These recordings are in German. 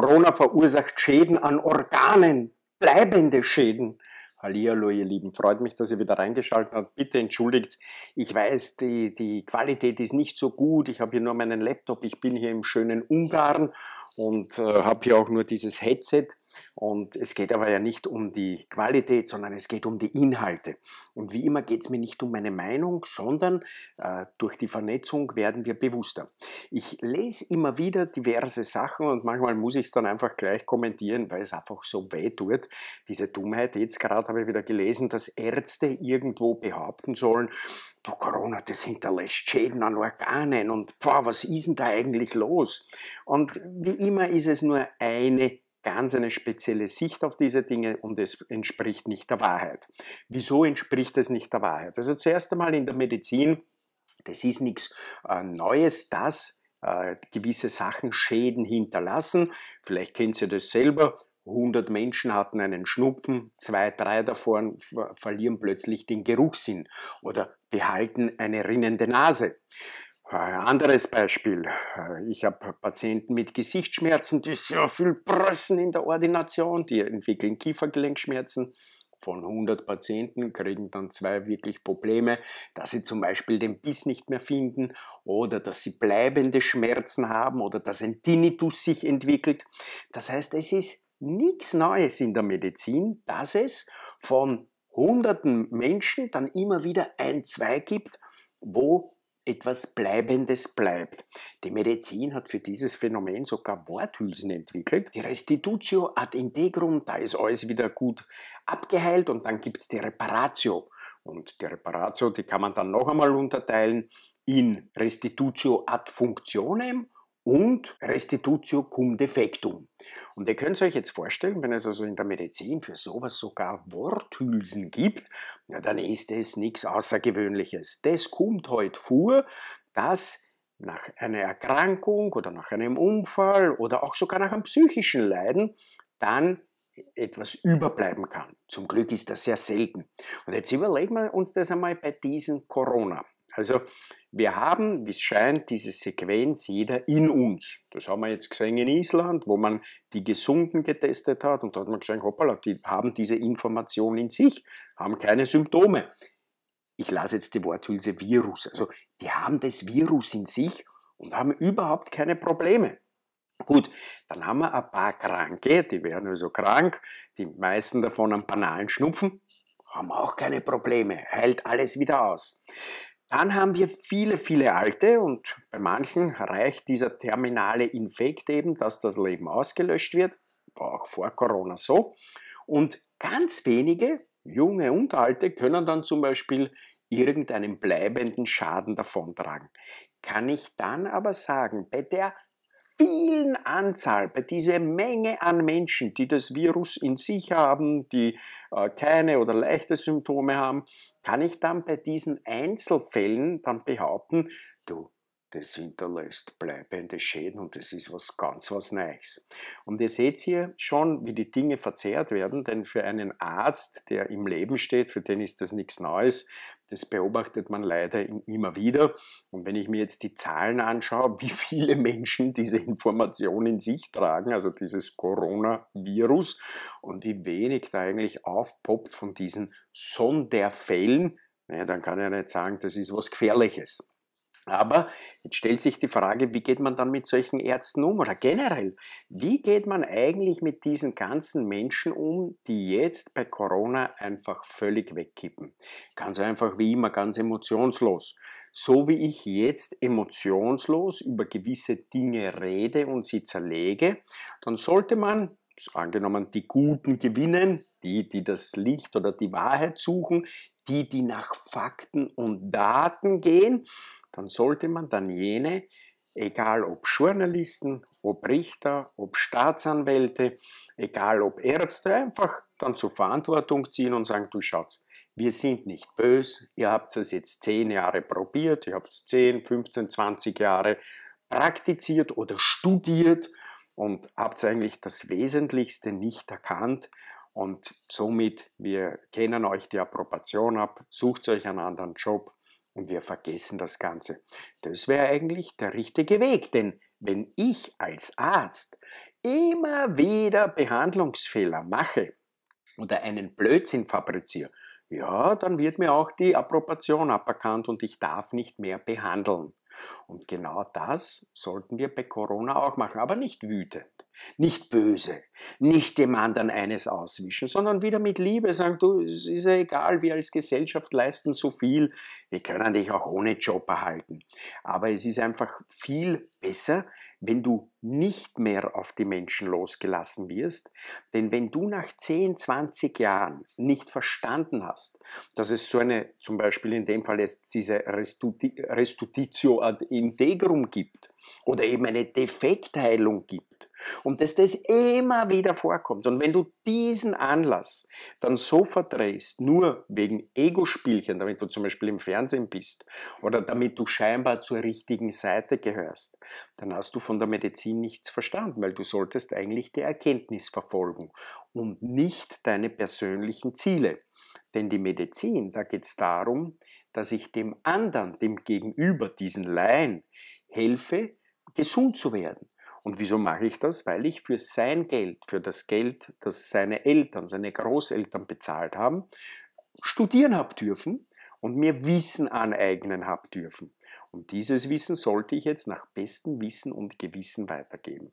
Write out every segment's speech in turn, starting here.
Corona verursacht Schäden an Organen, bleibende Schäden. Hallihallo, ihr Lieben, freut mich, dass ihr wieder reingeschaltet habt. Bitte entschuldigt, ich weiß, die, die Qualität ist nicht so gut. Ich habe hier nur meinen Laptop, ich bin hier im schönen Ungarn und äh, habe hier auch nur dieses Headset. Und es geht aber ja nicht um die Qualität, sondern es geht um die Inhalte. Und wie immer geht es mir nicht um meine Meinung, sondern äh, durch die Vernetzung werden wir bewusster. Ich lese immer wieder diverse Sachen und manchmal muss ich es dann einfach gleich kommentieren, weil es einfach so weh tut. Diese Dummheit, jetzt gerade habe ich wieder gelesen, dass Ärzte irgendwo behaupten sollen, du Corona, das hinterlässt Schäden an Organen und boah, was ist denn da eigentlich los? Und wie immer ist es nur eine ganz eine spezielle Sicht auf diese Dinge und es entspricht nicht der Wahrheit. Wieso entspricht es nicht der Wahrheit? Also zuerst einmal in der Medizin, das ist nichts äh, Neues, dass äh, gewisse Sachen Schäden hinterlassen. Vielleicht kennt ihr das selber. 100 Menschen hatten einen Schnupfen, zwei, drei davon verlieren plötzlich den Geruchssinn oder behalten eine rinnende Nase. Äh, anderes Beispiel. Äh, ich habe Patienten mit Gesichtsschmerzen, die sehr viel prössen in der Ordination, die entwickeln Kiefergelenkschmerzen. Von 100 Patienten kriegen dann zwei wirklich Probleme, dass sie zum Beispiel den Biss nicht mehr finden oder dass sie bleibende Schmerzen haben oder dass ein Tinnitus sich entwickelt. Das heißt, es ist nichts Neues in der Medizin, dass es von hunderten Menschen dann immer wieder ein, zwei gibt, wo etwas Bleibendes bleibt. Die Medizin hat für dieses Phänomen sogar Worthülsen entwickelt. Die Restitutio ad integrum, da ist alles wieder gut abgeheilt und dann gibt es die Reparatio. Und die Reparatio, die kann man dann noch einmal unterteilen in Restitutio ad functionem und Restitutio cum defectum. Und ihr könnt euch jetzt vorstellen, wenn es also in der Medizin für sowas sogar Worthülsen gibt, na, dann ist es nichts Außergewöhnliches. Das kommt heute halt vor, dass nach einer Erkrankung oder nach einem Unfall oder auch sogar nach einem psychischen Leiden dann etwas überbleiben kann. Zum Glück ist das sehr selten. Und jetzt überlegen wir uns das einmal bei diesem Corona. Also wir haben, wie es scheint, diese Sequenz jeder in uns. Das haben wir jetzt gesehen in Island, wo man die Gesunden getestet hat und da hat man gesehen, hoppala, die haben diese Information in sich, haben keine Symptome. Ich lasse jetzt die Worthülse Virus. Also die haben das Virus in sich und haben überhaupt keine Probleme. Gut, dann haben wir ein paar Kranke, die werden also krank, die meisten davon einen banalen Schnupfen, haben auch keine Probleme, heilt alles wieder aus. Dann haben wir viele, viele alte und bei manchen reicht dieser terminale Infekt eben, dass das Leben ausgelöscht wird. War auch vor Corona so. Und ganz wenige, junge und alte, können dann zum Beispiel irgendeinen bleibenden Schaden davontragen. Kann ich dann aber sagen, bei der vielen Anzahl, bei dieser Menge an Menschen, die das Virus in sich haben, die äh, keine oder leichte Symptome haben, kann ich dann bei diesen Einzelfällen dann behaupten, du, das hinterlässt bleibende Schäden und das ist was ganz was Neues. Und ihr seht hier schon, wie die Dinge verzerrt werden, denn für einen Arzt, der im Leben steht, für den ist das nichts Neues, das beobachtet man leider immer wieder. Und wenn ich mir jetzt die Zahlen anschaue, wie viele Menschen diese Information in sich tragen, also dieses Coronavirus, und wie wenig da eigentlich aufpoppt von diesen Sonderfällen, naja, dann kann ich ja nicht sagen, das ist was Gefährliches. Aber jetzt stellt sich die Frage, wie geht man dann mit solchen Ärzten um oder generell, wie geht man eigentlich mit diesen ganzen Menschen um, die jetzt bei Corona einfach völlig wegkippen? Ganz einfach wie immer, ganz emotionslos. So wie ich jetzt emotionslos über gewisse Dinge rede und sie zerlege, dann sollte man angenommen, die Guten gewinnen, die, die das Licht oder die Wahrheit suchen, die, die nach Fakten und Daten gehen, dann sollte man dann jene, egal ob Journalisten, ob Richter, ob Staatsanwälte, egal ob Ärzte, einfach dann zur Verantwortung ziehen und sagen, du schaut, wir sind nicht böse, ihr habt es jetzt zehn Jahre probiert, ihr habt es 10, 15, 20 Jahre praktiziert oder studiert und habt eigentlich das Wesentlichste nicht erkannt. Und somit, wir kennen euch die Approbation ab, sucht euch einen anderen Job, und wir vergessen das Ganze. Das wäre eigentlich der richtige Weg, denn wenn ich als Arzt immer wieder Behandlungsfehler mache oder einen Blödsinn fabriziere, ja, dann wird mir auch die Approbation aberkannt und ich darf nicht mehr behandeln. Und genau das sollten wir bei Corona auch machen, aber nicht wütend. Nicht böse, nicht dem anderen eines auswischen, sondern wieder mit Liebe sagen, du, es ist ja egal, wir als Gesellschaft leisten so viel, wir können dich auch ohne Job erhalten. Aber es ist einfach viel besser, wenn du nicht mehr auf die Menschen losgelassen wirst. Denn wenn du nach 10, 20 Jahren nicht verstanden hast, dass es so eine, zum Beispiel in dem Fall jetzt diese Restitutio ad integrum gibt, oder eben eine Defektheilung gibt und dass das immer wieder vorkommt. Und wenn du diesen Anlass dann so verdrehst, nur wegen Ego-Spielchen, damit du zum Beispiel im Fernsehen bist oder damit du scheinbar zur richtigen Seite gehörst, dann hast du von der Medizin nichts verstanden, weil du solltest eigentlich die Erkenntnis verfolgen und nicht deine persönlichen Ziele. Denn die Medizin, da geht es darum, dass ich dem anderen, dem Gegenüber, diesen Laien, helfe, gesund zu werden. Und wieso mache ich das? Weil ich für sein Geld, für das Geld, das seine Eltern, seine Großeltern bezahlt haben, studieren habe dürfen und mir Wissen aneignen habe dürfen. Und dieses Wissen sollte ich jetzt nach bestem Wissen und Gewissen weitergeben.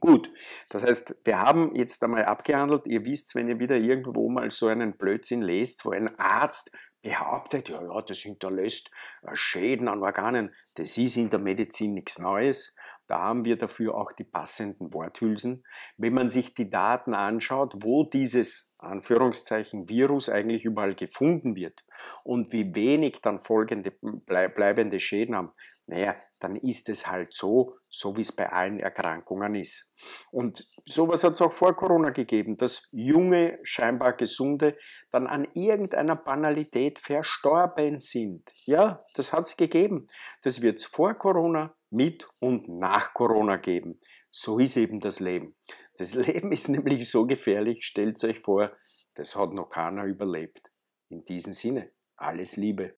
Gut, das heißt, wir haben jetzt einmal abgehandelt, ihr wisst, wenn ihr wieder irgendwo mal so einen Blödsinn lest, wo ein Arzt behauptet, ja, ja, das hinterlässt äh, Schäden an Organen. Das ist in der Medizin nichts Neues. Da haben wir dafür auch die passenden Worthülsen. Wenn man sich die Daten anschaut, wo dieses Anführungszeichen Virus eigentlich überall gefunden wird und wie wenig dann folgende bleibende Schäden haben, naja, dann ist es halt so, so wie es bei allen Erkrankungen ist. Und sowas hat es auch vor Corona gegeben, dass junge, scheinbar gesunde dann an irgendeiner Banalität verstorben sind. Ja, das hat es gegeben. Das wird es vor Corona, mit und nach Corona geben. So ist eben das Leben. Das Leben ist nämlich so gefährlich, stellt euch vor, das hat noch keiner überlebt. In diesem Sinne, alles Liebe.